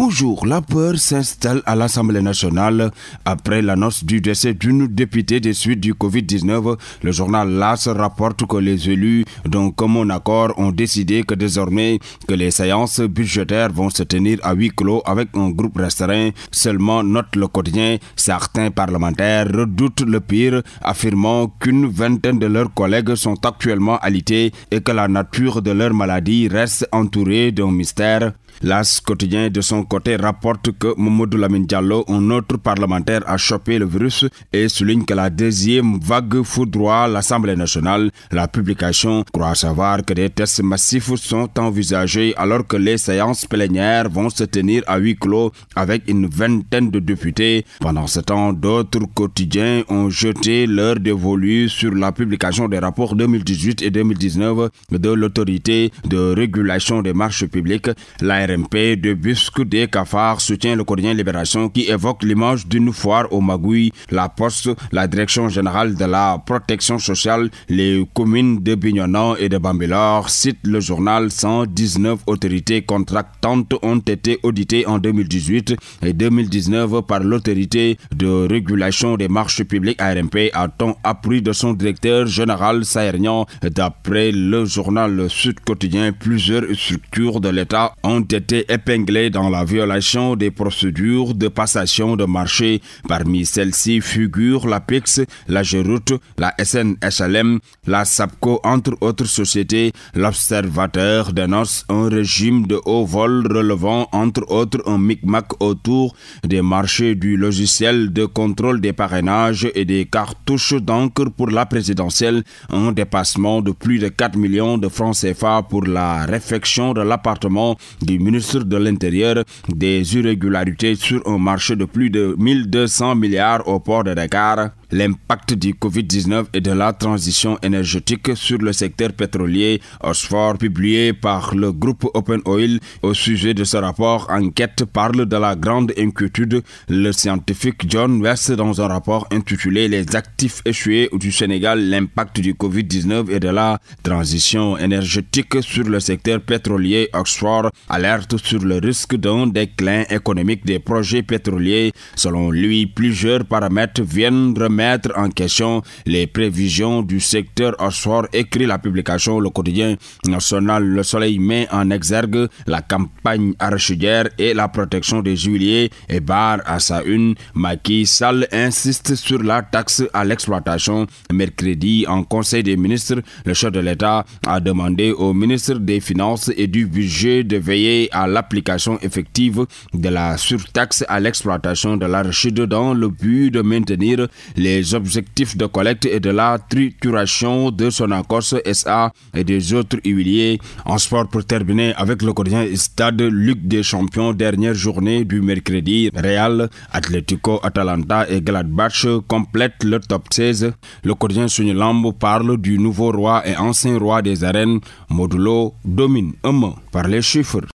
Bonjour, la peur s'installe à l'Assemblée nationale après l'annonce du décès d'une députée des suites du Covid-19. Le journal LAS rapporte que les élus, d'un commun accord, ont décidé que désormais que les séances budgétaires vont se tenir à huis clos avec un groupe restreint. Seulement, note le quotidien, certains parlementaires redoutent le pire, affirmant qu'une vingtaine de leurs collègues sont actuellement alités et que la nature de leur maladie reste entourée d'un mystère. L'AS quotidien de son côté rapporte que Momodou Lamine Diallo, un autre parlementaire, a chopé le virus et souligne que la deuxième vague foudroie l'Assemblée nationale. La publication croit savoir que des tests massifs sont envisagés alors que les séances plénières vont se tenir à huis clos avec une vingtaine de députés. Pendant ce temps, d'autres quotidiens ont jeté leur dévolu sur la publication des rapports 2018 et 2019 de l'autorité de régulation des marches publiques. La RMP de Busque des Cafards soutient le quotidien Libération qui évoque l'image d'une foire au Magoui, La Poste, la Direction générale de la protection sociale, les communes de Bignonan et de Bambilor, cite le journal 119 autorités contractantes ont été auditées en 2018 et 2019 par l'autorité de régulation des marchés publics ARMP a-t-on appris de son directeur général Sahernian. D'après le journal Sud Quotidien, plusieurs structures de l'État ont été épinglé dans la violation des procédures de passation de marché. Parmi celles-ci figurent la PIX, la Géroute, la SNHLM, la SAPCO, entre autres sociétés. L'Observateur dénonce un régime de haut vol relevant entre autres un micmac autour des marchés du logiciel de contrôle des parrainages et des cartouches d'encre pour la présidentielle, un dépassement de plus de 4 millions de francs CFA pour la réfection de l'appartement du ministre de l'Intérieur des irrégularités sur un marché de plus de 1200 milliards au port de Dakar L'impact du Covid-19 et de la transition énergétique sur le secteur pétrolier, Oxford, publié par le groupe Open Oil au sujet de ce rapport, enquête parle de la grande inquiétude. Le scientifique John West, dans un rapport intitulé Les actifs échoués du Sénégal, l'impact du Covid-19 et de la transition énergétique sur le secteur pétrolier, Oxford alerte sur le risque d'un déclin économique des projets pétroliers. Selon lui, plusieurs paramètres viennent remettre mettre en question les prévisions du secteur soir, écrit la publication Le Quotidien National Le Soleil met en exergue la campagne archidière et la protection des juillets et barre à sa une. Macky Sall insiste sur la taxe à l'exploitation. Mercredi, en Conseil des ministres, le chef de l'État a demandé au ministre des Finances et du Budget de veiller à l'application effective de la surtaxe à l'exploitation de l'archide dans le but de maintenir les les objectifs de collecte et de la trituration de son accord SA et des autres huiliers. En sport pour terminer avec le quotidien Stade Luc des Champions, dernière journée du mercredi. Real, Atletico Atalanta et Gladbach complètent le top 16. Le quotidien Lambo parle du nouveau roi et ancien roi des arènes. Modulo domine un par les chiffres.